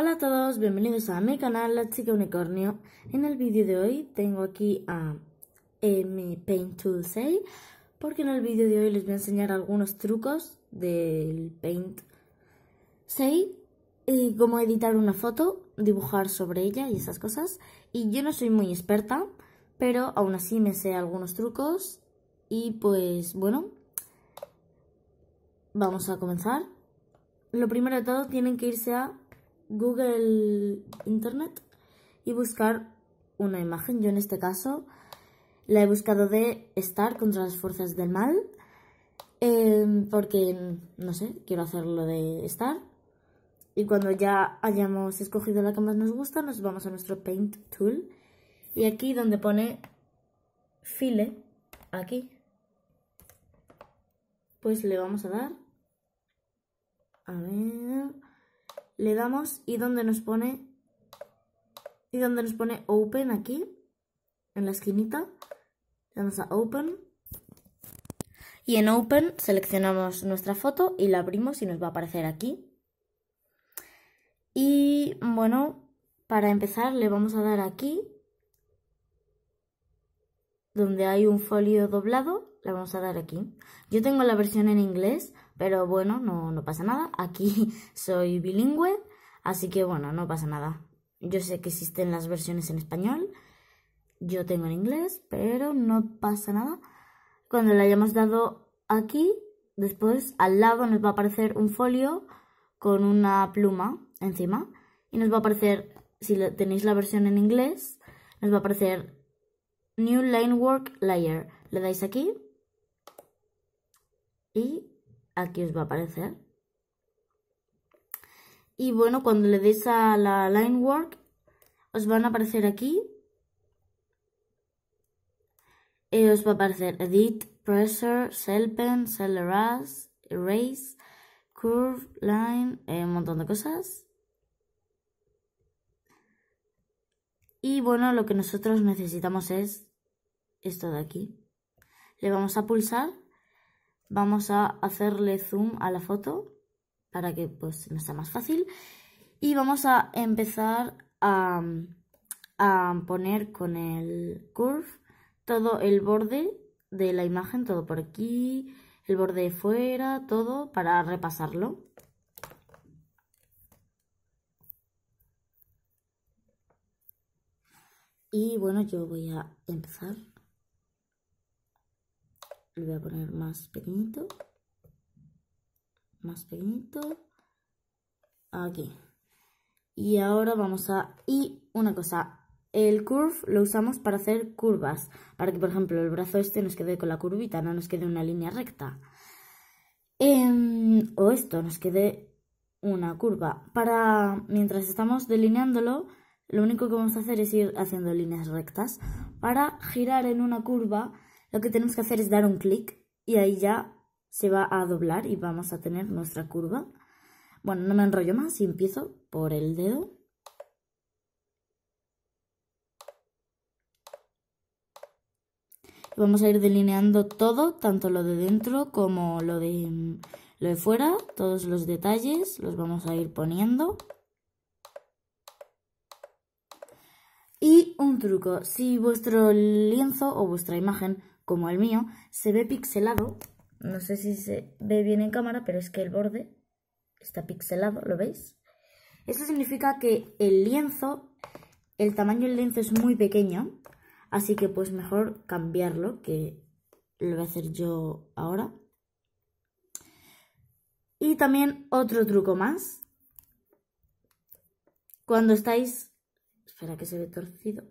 Hola a todos, bienvenidos a mi canal La Chica Unicornio. En el vídeo de hoy tengo aquí a mi Paint Tool porque en el vídeo de hoy les voy a enseñar algunos trucos del Paint 6 y cómo editar una foto, dibujar sobre ella y esas cosas. Y yo no soy muy experta, pero aún así me sé algunos trucos y pues bueno, vamos a comenzar. Lo primero de todo tienen que irse a Google Internet y buscar una imagen. Yo en este caso la he buscado de estar contra las fuerzas del mal, em, porque, no sé, quiero hacerlo de estar. Y cuando ya hayamos escogido la que más nos gusta, nos vamos a nuestro Paint Tool. Y aquí donde pone file, aquí, pues le vamos a dar. A ver le damos y donde nos pone y donde nos pone open aquí en la esquinita le damos a open y en open seleccionamos nuestra foto y la abrimos y nos va a aparecer aquí y bueno para empezar le vamos a dar aquí donde hay un folio doblado le vamos a dar aquí yo tengo la versión en inglés pero bueno, no, pasa nada. Aquí soy bilingüe, así que bueno, no pasa nada. Yo sé que existen las versiones en español. Yo tengo en inglés, pero no pasa nada. Cuando le hayamos dado aquí, después al lado nos va a aparecer un folio con una pluma encima. Y nos va a aparecer, si tenéis la versión en inglés, nos va a aparecer New Line Work Layer. Le dais aquí. Y aquí os va a aparecer. Y bueno, cuando le deis a la line work, os van a aparecer aquí. Y eh, os va a aparecer edit, pressure, pen, sell erase, curve, line, eh, un montón de cosas. Y bueno, lo que nosotros necesitamos es esto de aquí. Le vamos a pulsar Vamos a hacerle zoom a la foto para que pues nos sea más fácil. Y vamos a empezar a, a poner con el curve todo el borde de la imagen, todo por aquí, el borde de fuera, todo para repasarlo. Y bueno, yo voy a empezar voy a poner más pequeñito más pequeñito aquí y ahora vamos a y una cosa el curve lo usamos para hacer curvas para que por ejemplo el brazo este nos quede con la curvita no nos quede una línea recta em, o esto nos quede una curva para mientras estamos delineándolo lo único que vamos a hacer es ir haciendo líneas rectas para girar en una curva lo que tenemos que hacer es dar un clic y ahí ya se va a doblar y vamos a tener nuestra curva. Bueno, no me enrollo más y empiezo por el dedo. vamos a ir delineando todo, tanto lo de dentro como lo de, lo de fuera. Todos los detalles los vamos a ir poniendo. Y un truco, si vuestro lienzo o vuestra imagen como el mío, se ve pixelado. No sé si se ve bien en cámara, pero es que el borde está pixelado, ¿lo veis? Eso significa que el lienzo, el tamaño del lienzo es muy pequeño, así que pues mejor cambiarlo, que lo voy a hacer yo ahora. Y también otro truco más. Cuando estáis... Espera que se ve torcido.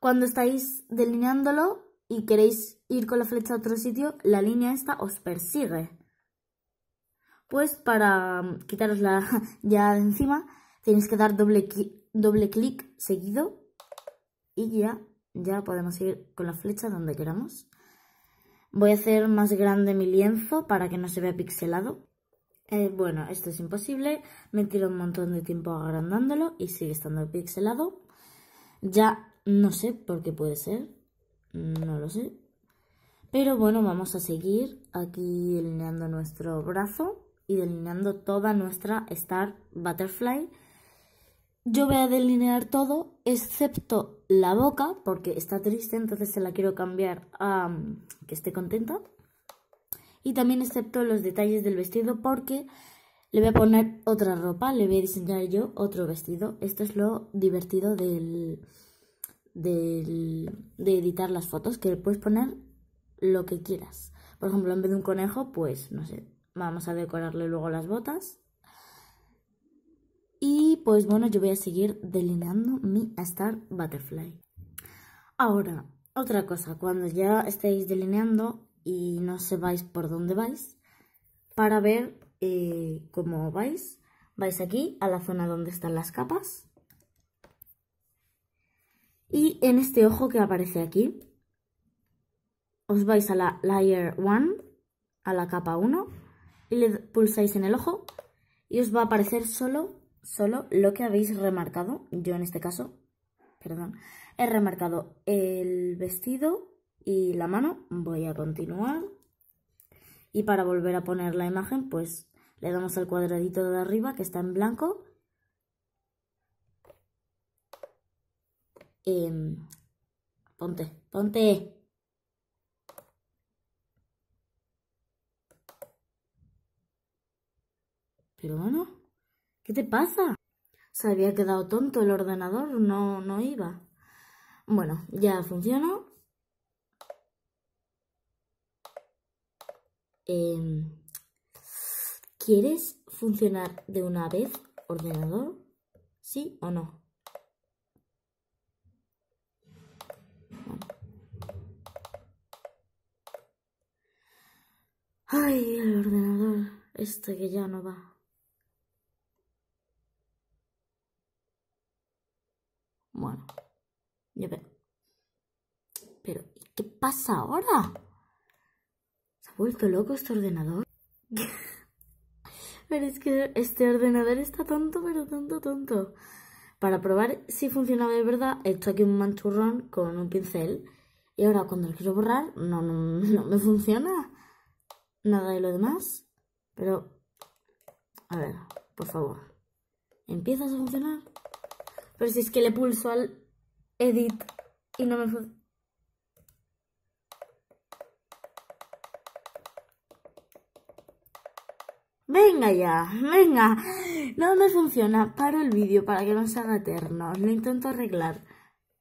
Cuando estáis delineándolo, y queréis ir con la flecha a otro sitio, la línea esta os persigue. Pues para mm, la ya de encima, tenéis que dar doble, doble clic seguido y ya, ya podemos ir con la flecha donde queramos. Voy a hacer más grande mi lienzo para que no se vea pixelado. Eh, bueno, esto es imposible. Me tiro un montón de tiempo agrandándolo y sigue estando pixelado. Ya no sé por qué puede ser. No lo sé. Pero bueno, vamos a seguir aquí delineando nuestro brazo y delineando toda nuestra Star Butterfly. Yo voy a delinear todo, excepto la boca, porque está triste, entonces se la quiero cambiar a mm, que esté contenta. Y también excepto los detalles del vestido, porque le voy a poner otra ropa, le voy a diseñar yo otro vestido. Esto es lo divertido del, de editar las fotos, que puedes poner lo que quieras. Por ejemplo, en vez de un conejo, pues no sé, vamos a decorarle luego las botas. Y pues bueno, yo voy a seguir delineando mi Star Butterfly. Ahora, otra cosa, cuando ya estéis delineando y no vais por dónde vais, para ver eh, cómo vais, vais aquí a la zona donde están las capas y en este ojo que aparece aquí, os vais a la Layer 1, a la capa 1, y le pulsáis en el ojo y os va a aparecer solo, solo lo que habéis remarcado. Yo en este caso, perdón, he remarcado el vestido y la mano. Voy a continuar. Y para volver a poner la imagen, pues le damos al cuadradito de arriba que está en blanco Em, ponte, ponte. Pero bueno, ¿qué te pasa? Se había quedado tonto el ordenador, no, no iba. Bueno, ya funcionó. Em, ¿Quieres funcionar de una vez, ordenador? ¿Sí o no? Ay, el ordenador, este que ya no va. Bueno, ya veo. Pero, qué pasa ahora? ¿Se ha vuelto loco este ordenador? pero es que este ordenador está tonto, pero tonto, tonto. Para probar si funcionaba de verdad, he hecho aquí un manchurrón con un pincel. Y ahora cuando lo quiero borrar, no, no, no me funciona nada de lo demás, pero a ver, por favor. ¿Empiezas a funcionar? Pero si es que le pulso al edit y no me funciona. Venga ya, venga. No me funciona. Paro el vídeo para que no se haga eterno. Lo intento arreglar.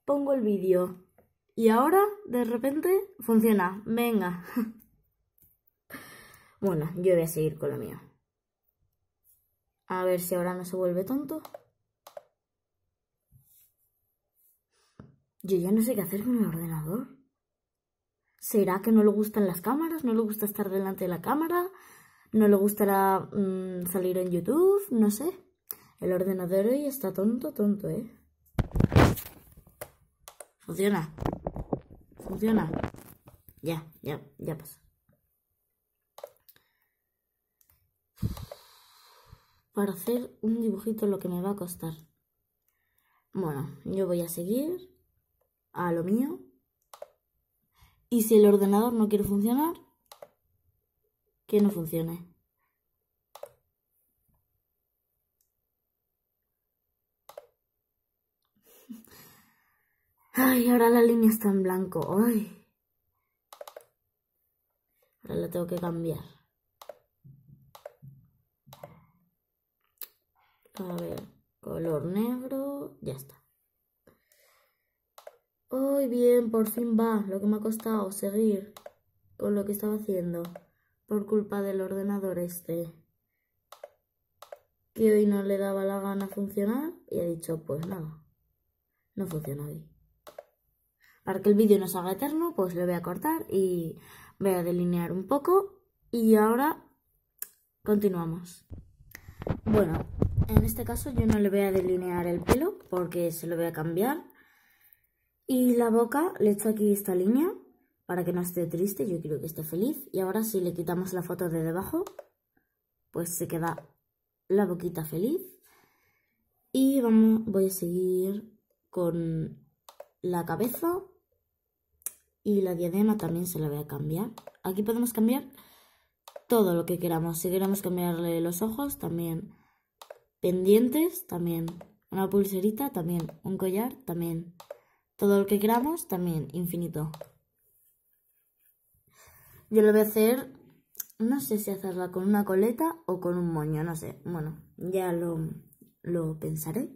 Pongo el vídeo. Y ahora, de repente, funciona. Venga. Bueno, yo voy a seguir con lo mío. A ver si ahora no se vuelve tonto. Yo ya no sé qué hacer con el ordenador. ¿Será que no le gustan las cámaras? ¿No le gusta estar delante de la cámara? ¿No le gustará mm, salir en YouTube? No sé. El ordenador hoy está tonto, tonto, ¿eh? Funciona. Funciona. Ya, ya, ya pasó. para hacer un dibujito lo que me va a costar. Bueno, yo voy a seguir a lo mío. Y si el ordenador no quiere funcionar, que no funcione. Ay, ahora la línea está en blanco. Ay. Ahora la tengo que cambiar. A ver, color negro, ya está. Hoy bien, por fin va lo que me ha costado seguir con lo que estaba haciendo por culpa del ordenador este. Que hoy no le daba la gana funcionar y ha dicho, pues nada, no funciona hoy. Para que el vídeo no se haga eterno, pues lo voy a cortar y voy a delinear un poco y ahora continuamos. Bueno, en este caso yo no le voy a delinear el pelo porque se lo voy a cambiar. Y la boca le echo aquí esta línea para que no esté triste, yo quiero que esté feliz. Y ahora si le quitamos la foto de debajo, pues se queda la boquita feliz. Y vamos, voy a seguir con la cabeza y la diadema también se la voy a cambiar. Aquí podemos cambiar todo lo que queramos. Si queremos cambiarle los ojos, también Pendientes también. Una pulserita también. Un collar también. Todo lo que queramos también. Infinito. Yo lo voy a hacer, no sé si hacerla con una coleta o con un moño, no sé. Bueno, ya lo, lo pensaré.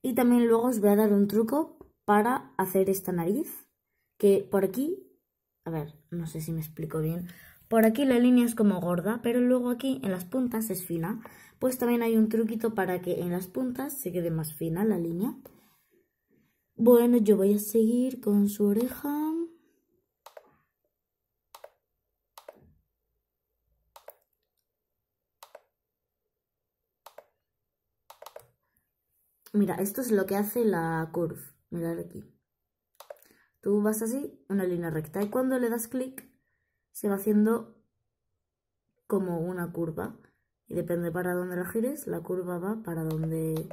Y también luego os voy a dar un truco para hacer esta nariz, que por aquí, a ver, no sé si me explico bien, por aquí la línea es como gorda, pero luego aquí en las puntas es fina. Pues también hay un truquito para que en las puntas se quede más fina la línea. Bueno, yo voy a seguir con su oreja. Mira, esto es lo que hace la curve. Mirad aquí. Tú vas así, una línea recta. Y cuando le das clic, se va haciendo como una curva y depende para dónde lo gires, la curva va para donde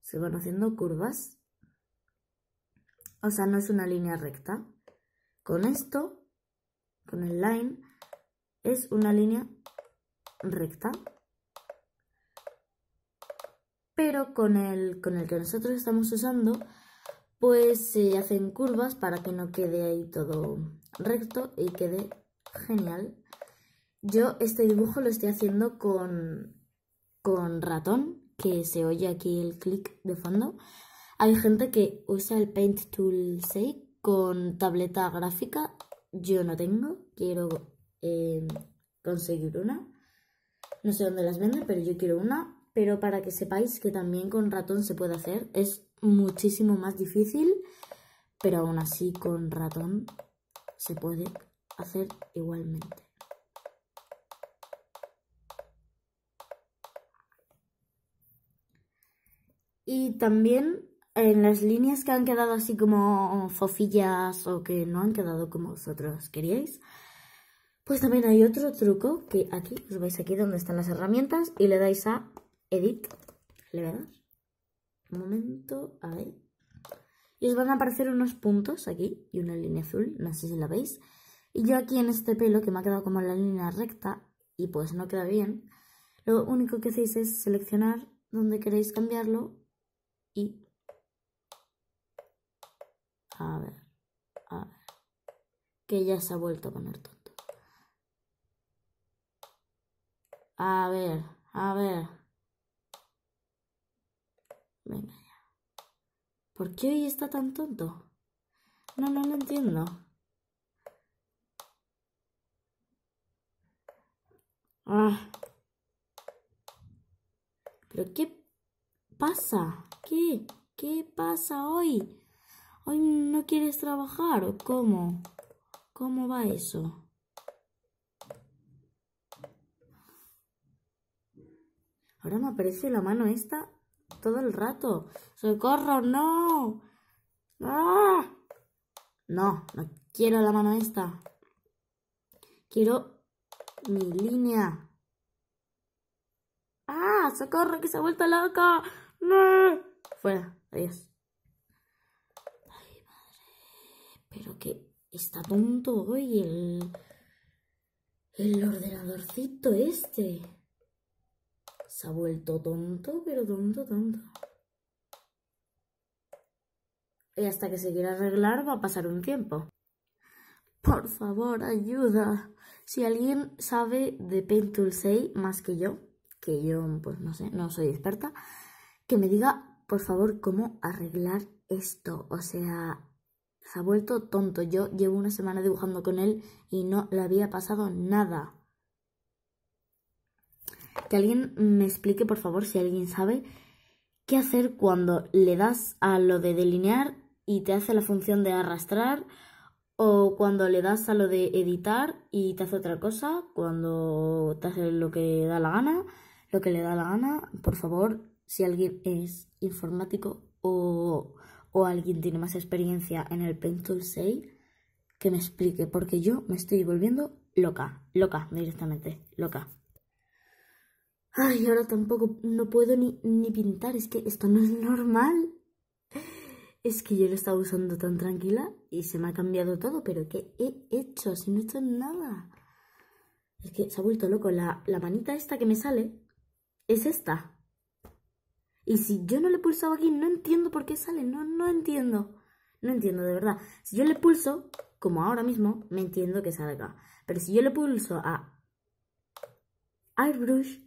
se van haciendo curvas. O sea, no es una línea recta. Con esto, con el line, es una línea recta. Pero con el, con el que nosotros estamos usando, pues se hacen curvas para que no quede ahí todo recto y quede genial. Yo este dibujo lo estoy haciendo con, con ratón, que se oye aquí el clic de fondo. Hay gente que usa el Paint Tool 6 con tableta gráfica. Yo no tengo, quiero em, conseguir una. No sé dónde las venden, pero yo quiero una. Pero para que sepáis que también con ratón se puede hacer, es muchísimo más difícil, pero aún así con ratón se puede hacer igualmente. Y también en las líneas que han quedado así como fofillas o que no han quedado como vosotros queríais, pues también hay otro truco que aquí, os vais aquí donde están las herramientas y le dais a Edit, le un momento, ahí y os van a aparecer unos puntos aquí y una línea azul, no sé si la veis, y yo aquí en este pelo, que me ha quedado como la línea recta, y pues no queda bien, lo único que hacéis es seleccionar donde queréis cambiarlo y... A ver, a ver, que ya se ha vuelto a poner tonto. A ver, a ver. Venga ya. ¿Por qué hoy está tan tonto? No, no lo entiendo. Ah. ¿Pero qué pasa? ¿Qué? ¿Qué pasa hoy? ¿Hoy no quieres trabajar cómo? ¿Cómo va eso? Ahora me aparece la mano esta todo el rato. ¡Socorro! ¡No! ¡Ah! No, no quiero la mano esta. Quiero mi línea. ¡Ah! ¡Socorro que se ha vuelto loca! ¡No! Fuera, adiós. Ay, madre. Pero que está tonto hoy el. El ordenadorcito este. Se ha vuelto tonto, pero tonto, tonto. Y hasta que se quiera arreglar va a pasar un tiempo. Por favor, ayuda. Si alguien sabe de Paint Tool 6 más que yo, que yo pues no sé, no soy experta, que me diga por favor cómo arreglar esto. O sea, se ha vuelto tonto. Yo llevo una semana dibujando con él y no le había pasado nada. Que alguien me explique, por favor, si alguien sabe qué hacer cuando le das a lo de delinear y te hace la función de arrastrar o cuando le das a lo de editar y te hace otra cosa, cuando te hace lo que da la gana, lo que le da la gana, por favor, si alguien es informático o, alguien tiene más experiencia en el pencil 6, que me explique, porque yo me estoy volviendo loca, loca directamente, loca. Ay, ahora tampoco no puedo ni pintar, es que esto no es normal es que yo lo estado usando tan tranquila y se me ha cambiado todo, pero ¿qué he hecho? Si no he hecho nada. Es que se ha vuelto loco. La, manita esta que me sale es esta. Y si yo no le he pulsado aquí, no entiendo por qué sale. No, no entiendo. No entiendo, de verdad. Si yo le pulso, como ahora mismo, me entiendo que salga. Pero si yo le pulso a airbrush,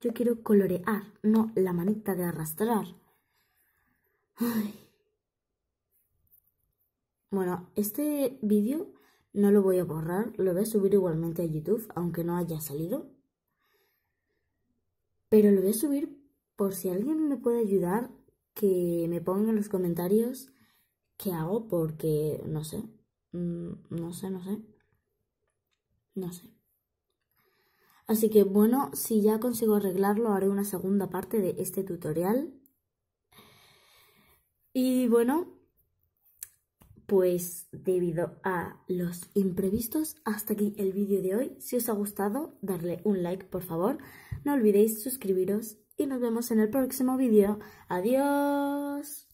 yo quiero colorear, no la manita de arrastrar. Bueno, este vídeo no lo voy a borrar, lo voy a subir igualmente a YouTube, aunque no haya salido. Pero lo voy a subir por si alguien me puede ayudar, que me ponga en los comentarios qué hago, porque no sé, mm, no sé, no sé, no sé. Así que bueno, si ya consigo arreglarlo, haré una segunda parte de este tutorial. Y bueno, pues debido a los imprevistos, hasta aquí el vídeo de hoy. Si os ha gustado, darle un like, por favor. No olvidéis suscribiros y nos vemos en el próximo vídeo. Adiós.